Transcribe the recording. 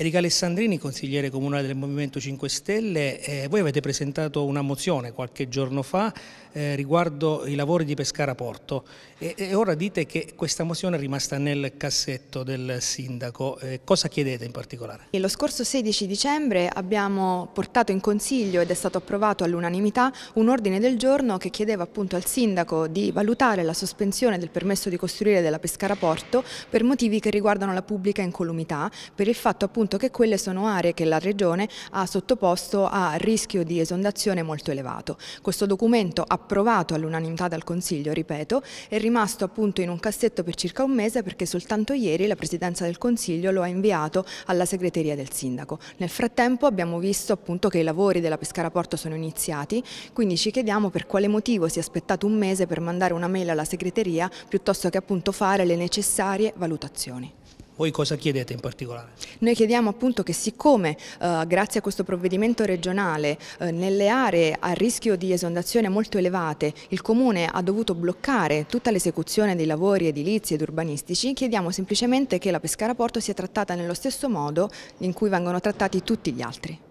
Erika Alessandrini, consigliere comunale del Movimento 5 Stelle, eh, voi avete presentato una mozione qualche giorno fa eh, riguardo i lavori di Pescara Porto e, e, ora dite che questa mozione è rimasta nel cassetto del sindaco. Eh, cosa chiedete in particolare? E lo scorso 16 dicembre abbiamo portato in consiglio ed è stato approvato all'unanimità un ordine del giorno che chiedeva appunto al sindaco di valutare la sospensione del permesso di costruire della Pescara Porto per motivi che riguardano la pubblica incolumità, per il fatto appunto conto che quelle sono aree che la Regione ha sottoposto a rischio di esondazione molto elevato. Questo documento approvato all'unanimità dal Consiglio, ripeto, è rimasto appunto in un cassetto per circa un mese perché soltanto ieri la Presidenza del Consiglio lo ha inviato alla segreteria del Sindaco. Nel frattempo abbiamo visto appunto che i lavori della Pescara Porto sono iniziati, quindi ci chiediamo per quale motivo si è aspettato un mese per mandare una mail alla segreteria piuttosto che appunto fare le necessarie valutazioni. Voi cosa chiedete in particolare? Noi chiediamo appunto che siccome eh, grazie a questo provvedimento regionale eh, nelle aree a rischio di esondazione molto elevate il Comune ha dovuto bloccare tutta l'esecuzione dei lavori edilizi ed urbanistici, chiediamo semplicemente che la Pescara Porto sia trattata nello stesso modo in cui vengono trattati tutti gli altri.